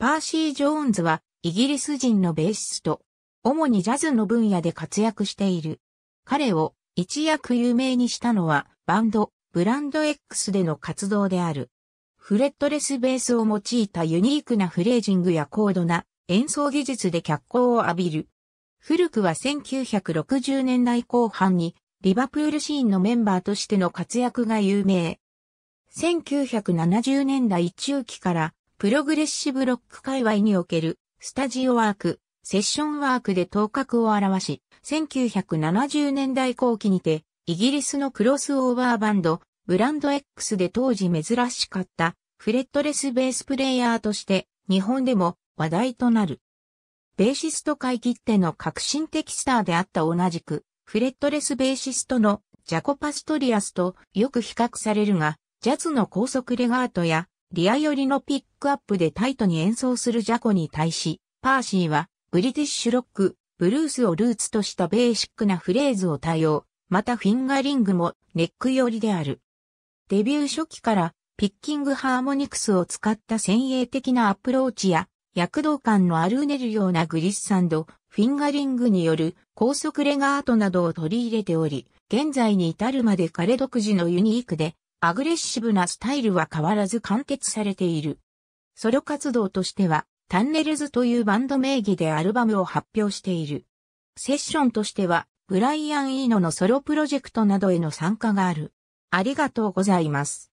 パーシー・ジョーンズはイギリス人のベーシスト。主にジャズの分野で活躍している。彼を一躍有名にしたのはバンド、ブランド X での活動である。フレットレスベースを用いたユニークなフレージングや高度な演奏技術で脚光を浴びる。古くは1960年代後半にリバプールシーンのメンバーとしての活躍が有名。1970年代中期からプログレッシブロック界隈における、スタジオワーク、セッションワークで頭角を表し、1970年代後期にて、イギリスのクロスオーバーバンド、ブランド X で当時珍しかった、フレットレスベースプレイヤーとして、日本でも話題となる。ベーシスト界切手の革新的スターであった同じく、フレットレスベーシストのジャコ・パストリアスとよく比較されるが、ジャズの高速レガートやリア寄りのピックアップでタイトに演奏するジャコに対し、パーシーは、ブリティッシュロック、ブルースをルーツとしたベーシックなフレーズを多用、またフィンガリングもネック寄りである。デビュー初期からピッキングハーモニクスを使った先鋭的なアプローチや、躍動感のあるうねるようなグリッサンド、フィンガリングによる高速レガートなどを取り入れており、現在に至るまで彼独自のユニークでアグレッシブなスタイルは変わらず完結されている。ソロ活動としては、タンネルズというバンド名義でアルバムを発表している。セッションとしては、ブライアン・イーノのソロプロジェクトなどへの参加がある。ありがとうございます。